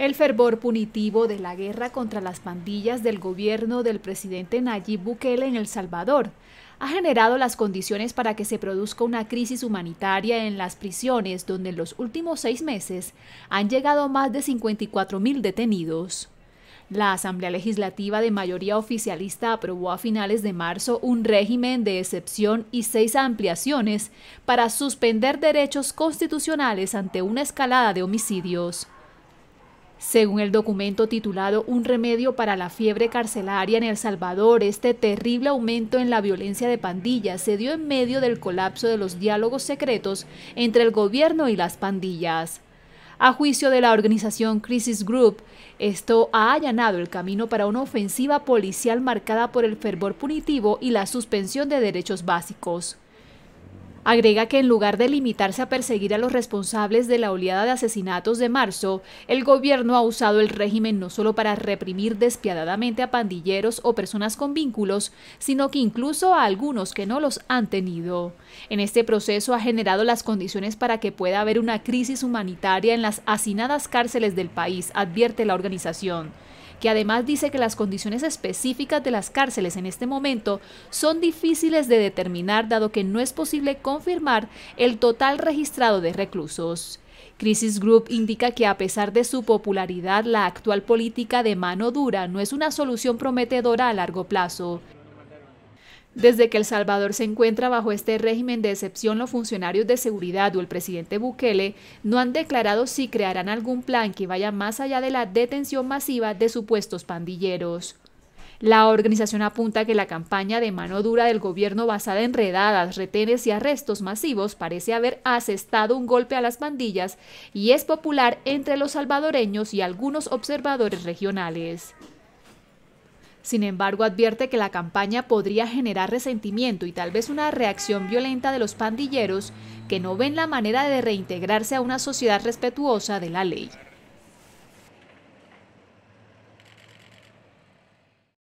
El fervor punitivo de la guerra contra las pandillas del gobierno del presidente Nayib Bukele en El Salvador ha generado las condiciones para que se produzca una crisis humanitaria en las prisiones, donde en los últimos seis meses han llegado más de 54 mil detenidos. La Asamblea Legislativa de mayoría oficialista aprobó a finales de marzo un régimen de excepción y seis ampliaciones para suspender derechos constitucionales ante una escalada de homicidios. Según el documento titulado Un remedio para la fiebre carcelaria en El Salvador, este terrible aumento en la violencia de pandillas se dio en medio del colapso de los diálogos secretos entre el gobierno y las pandillas. A juicio de la organización Crisis Group, esto ha allanado el camino para una ofensiva policial marcada por el fervor punitivo y la suspensión de derechos básicos. Agrega que en lugar de limitarse a perseguir a los responsables de la oleada de asesinatos de marzo, el gobierno ha usado el régimen no solo para reprimir despiadadamente a pandilleros o personas con vínculos, sino que incluso a algunos que no los han tenido. En este proceso ha generado las condiciones para que pueda haber una crisis humanitaria en las hacinadas cárceles del país, advierte la organización que además dice que las condiciones específicas de las cárceles en este momento son difíciles de determinar dado que no es posible confirmar el total registrado de reclusos. Crisis Group indica que a pesar de su popularidad, la actual política de mano dura no es una solución prometedora a largo plazo. Desde que El Salvador se encuentra bajo este régimen de excepción, los funcionarios de seguridad o el presidente Bukele no han declarado si crearán algún plan que vaya más allá de la detención masiva de supuestos pandilleros. La organización apunta que la campaña de mano dura del gobierno basada en redadas, retenes y arrestos masivos parece haber asestado un golpe a las pandillas y es popular entre los salvadoreños y algunos observadores regionales. Sin embargo, advierte que la campaña podría generar resentimiento y tal vez una reacción violenta de los pandilleros que no ven la manera de reintegrarse a una sociedad respetuosa de la ley.